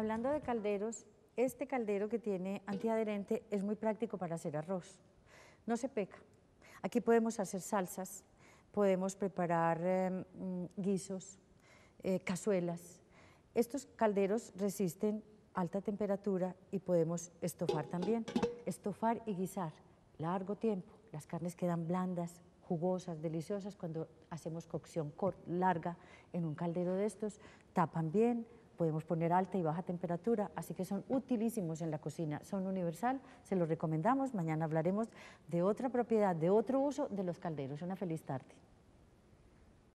Hablando de calderos, este caldero que tiene antiadherente es muy práctico para hacer arroz. No se peca. Aquí podemos hacer salsas, podemos preparar em, guisos, eh, cazuelas. Estos calderos resisten alta temperatura y podemos estofar también. Estofar y guisar largo tiempo. Las carnes quedan blandas, jugosas, deliciosas cuando hacemos cocción larga en un caldero de estos. Tapan bien, podemos poner alta y baja temperatura, así que son utilísimos en la cocina, son universal, se los recomendamos. Mañana hablaremos de otra propiedad, de otro uso de los calderos. Una feliz tarde.